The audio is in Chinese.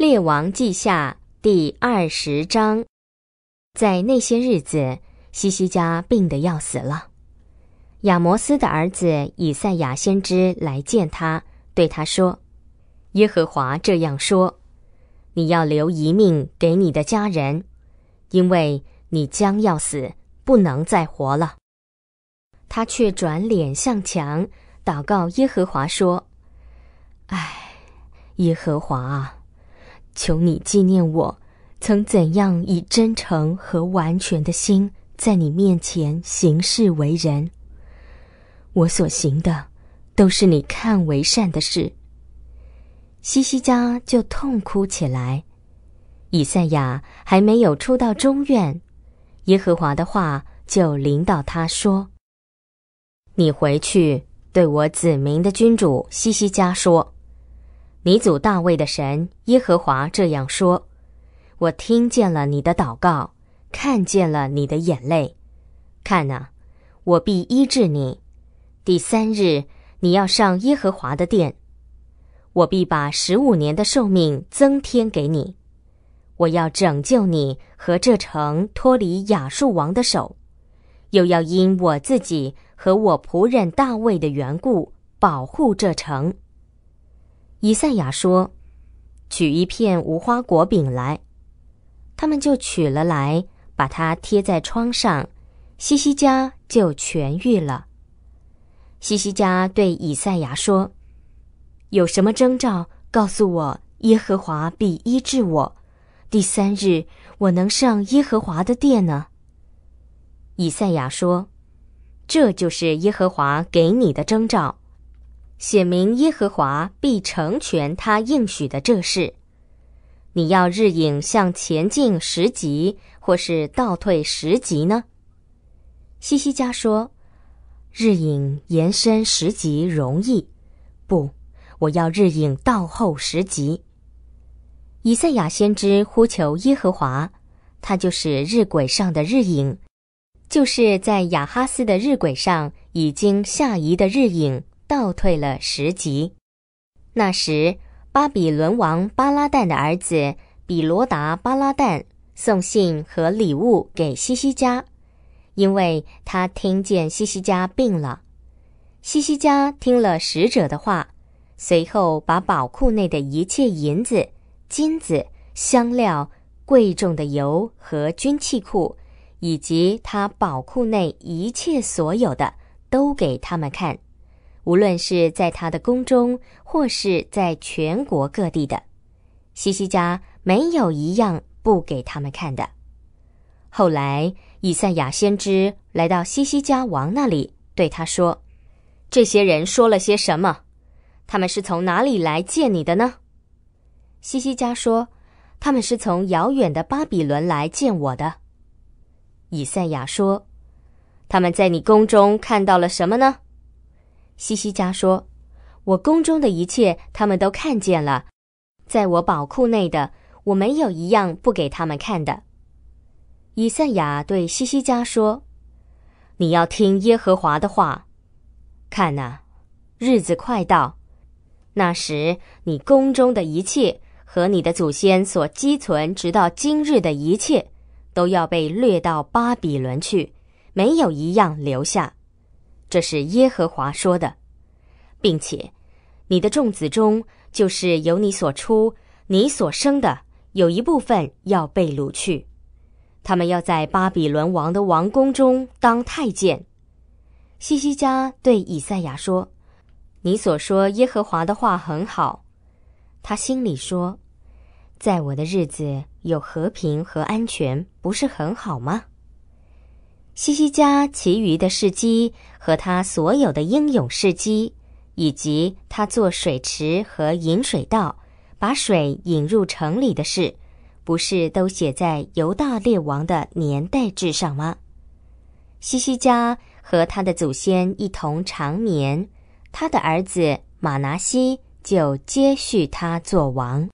列王记下第二十章，在那些日子，西西家病得要死了。亚摩斯的儿子以赛亚先知来见他，对他说：“耶和华这样说：你要留一命给你的家人，因为你将要死，不能再活了。”他却转脸向墙，祷告耶和华说：“唉，耶和华啊！”求你纪念我曾怎样以真诚和完全的心在你面前行事为人。我所行的都是你看为善的事。西西家就痛哭起来。以赛亚还没有出到中院，耶和华的话就领导他说：“你回去对我子民的君主西西家说。”你祖大卫的神耶和华这样说：“我听见了你的祷告，看见了你的眼泪，看呐，我必医治你。第三日，你要上耶和华的殿，我必把十五年的寿命增添给你。我要拯救你和这城脱离亚述王的手，又要因我自己和我仆人大卫的缘故保护这城。”以赛亚说：“取一片无花果饼来。”他们就取了来，把它贴在窗上，西西家就痊愈了。西西家对以赛亚说：“有什么征兆？告诉我，耶和华必医治我。第三日，我能上耶和华的殿呢？”以赛亚说：“这就是耶和华给你的征兆。”写明耶和华必成全他应许的这事。你要日影向前进十级，或是倒退十级呢？西西加说：“日影延伸十级容易，不，我要日影倒后十级。”以赛亚先知呼求耶和华，他就是日晷上的日影，就是在亚哈斯的日晷上已经下移的日影。倒退了十级。那时，巴比伦王巴拉旦的儿子比罗达巴拉旦送信和礼物给西西家，因为他听见西西家病了。西西家听了使者的话，随后把宝库内的一切银子、金子、香料、贵重的油和军器库，以及他宝库内一切所有的，都给他们看。无论是在他的宫中，或是在全国各地的，西西家没有一样不给他们看的。后来，以赛亚先知来到西西家王那里，对他说：“这些人说了些什么？他们是从哪里来见你的呢？”西西家说：“他们是从遥远的巴比伦来见我的。”以赛亚说：“他们在你宫中看到了什么呢？”西西加说：“我宫中的一切，他们都看见了。在我宝库内的，我没有一样不给他们看的。”以赛亚对西西加说：“你要听耶和华的话。看呐，日子快到，那时你宫中的一切和你的祖先所积存直到今日的一切，都要被掠到巴比伦去，没有一样留下。”这是耶和华说的，并且，你的众子中，就是由你所出、你所生的，有一部分要被掳去，他们要在巴比伦王的王宫中当太监。西西家对以赛亚说：“你所说耶和华的话很好。”他心里说：“在我的日子有和平和安全，不是很好吗？”西西家其余的事迹和他所有的英勇事迹，以及他做水池和引水道，把水引入城里的事，不是都写在犹大列王的年代志上吗？西西家和他的祖先一同长眠，他的儿子马拿西就接续他做王。